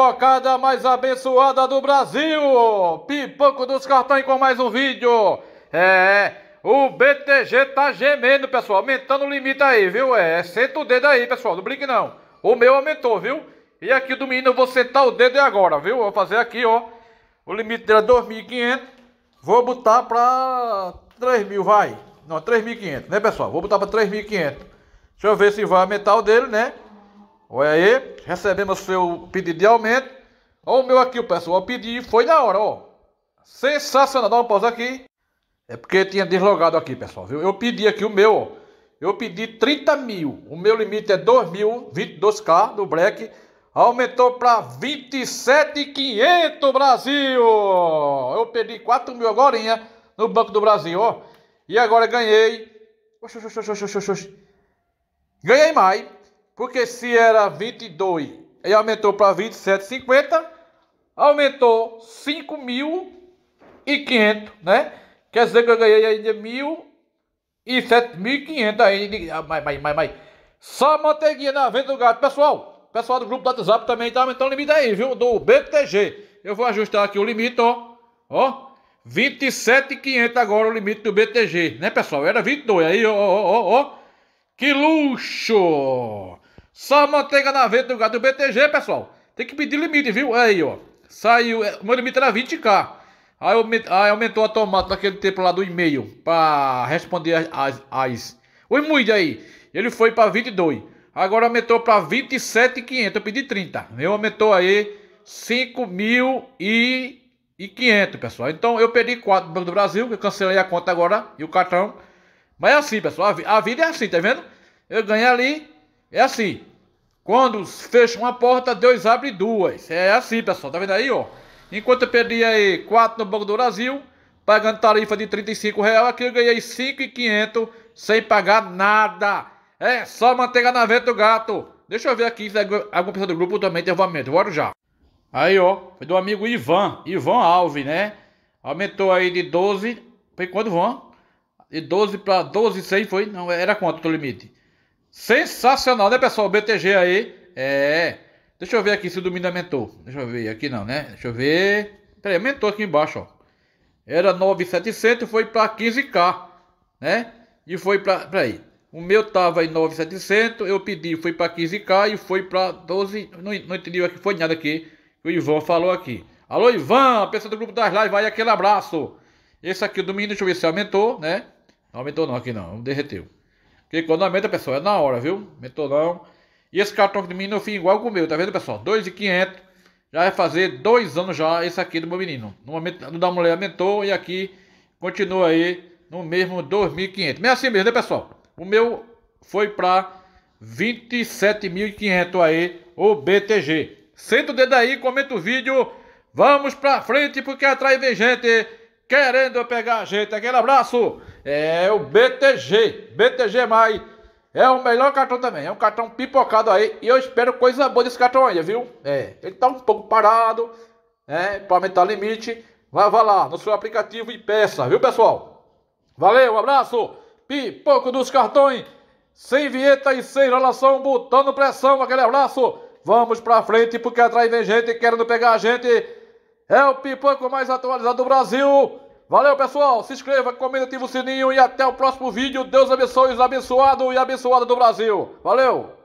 pipocada mais abençoada do Brasil. Pipoco dos cartões com mais um vídeo. É, o BTG tá gemendo, pessoal. Aumentando o limite aí, viu? É, senta o dedo aí, pessoal. Não brinque não. O meu aumentou, viu? E aqui do menino eu vou sentar o dedo agora, viu? Vou fazer aqui, ó. O limite dele é 2.500. Vou botar pra 3.000, vai. Não, 3.500, né, pessoal? Vou botar pra 3.500. Deixa eu ver se vai aumentar o dele, né? Olha aí, recebemos seu pedido de aumento. Olha o meu aqui, o pessoal pediu, foi na hora, ó. Sensacional, dá uma pausa aqui. É porque tinha deslogado aqui, pessoal, viu? Eu pedi aqui o meu, ó. Eu pedi 30 mil, o meu limite é 2 mil, 22k do Black. Aumentou para 27,500, Brasil! Eu pedi 4 mil agora no Banco do Brasil, ó. E agora ganhei... Oxi, oxi, oxi, oxi, oxi. Ganhei mais porque se era 22 e aumentou para 27,50, aumentou 5.500, né? Quer dizer que eu ganhei ainda 1.7.500 aí, ah, mas, mas, mas, mas. Só manteiguinha na venda do gato, pessoal. Pessoal do grupo do WhatsApp também tá aumentando o limite aí, viu? Do BTG. Eu vou ajustar aqui o limite, ó. Ó. 27.500 agora o limite do BTG, né, pessoal? Era 22 aí, ó, ó, ó. Que luxo! Só manteiga na venda do gado do BTG, pessoal. Tem que pedir limite, viu? Aí, ó. Saiu. É, meu limite era 20k. Aí, aí aumentou a tomada naquele tempo lá do e-mail. Pra responder as. as. O Muide aí. Ele foi pra 22. Agora aumentou pra 27,500. Eu pedi 30. Meu aumentou aí 5.500, pessoal. Então eu perdi 4 do Banco do Brasil. Eu cancelei a conta agora. E o cartão. Mas é assim, pessoal. A vida é assim, tá vendo? Eu ganhei ali. É assim. Quando fecham uma porta, Deus abre duas. É assim, pessoal. Tá vendo aí, ó? Enquanto eu perdi aí 4 no Banco do Brasil, pagando tarifa de 35 reais, aqui eu ganhei 5,500 sem pagar nada. É só manteiga na venta do gato. Deixa eu ver aqui se é alguma pessoa do grupo também tem aumento, Bora já. Aí, ó. Foi do amigo Ivan. Ivan Alves, né? Aumentou aí de 12. Foi quando, Ivan? De 12 para 12,100 foi? Não, era quanto o limite? Sensacional, né, pessoal? BTG aí. É. Deixa eu ver aqui se o domínio aumentou. Deixa eu ver aqui não, né? Deixa eu ver. Peraí, aumentou aqui embaixo, ó. Era 9,700 foi para 15k, né? E foi para, peraí. O meu tava em 9,700, eu pedi, foi para 15k e foi para 12, não, não entendi aqui, foi nada aqui que o Ivan falou aqui. Alô, Ivan, pessoal do grupo das lives, vai aquele abraço. Esse aqui o domínio, deixa eu ver se aumentou, né? Não aumentou não aqui não, derreteu. Porque quando aumenta, pessoal, é na hora, viu? Aumentou não. E esse cartão de menino eu fiz igual com o meu, tá vendo, pessoal? 2,500. Já vai fazer dois anos já esse aqui do meu menino. No momento da mulher aumentou e aqui continua aí no mesmo 2.500. É assim mesmo, né, pessoal? O meu foi para 27.500 aí, o BTG. Senta o dedo aí, comenta o vídeo. Vamos pra frente porque atrai vem gente querendo pegar a gente. Aquele abraço. É o BTG. BTG Mai. É o melhor cartão também. É um cartão pipocado aí. E eu espero coisa boa desse cartão aí, viu? É. Ele tá um pouco parado. É. Pra aumentar o limite. Vai, vai lá no seu aplicativo e peça, viu, pessoal? Valeu, um abraço. Pipoco dos cartões. Sem vinheta e sem relação. Botando pressão. Aquele abraço. Vamos pra frente porque atrás vem gente querendo pegar a gente. É o pipoco mais atualizado do Brasil. Valeu, pessoal. Se inscreva, comenta, ativa o sininho e até o próximo vídeo. Deus abençoe os abençoados e abençoada do Brasil. Valeu!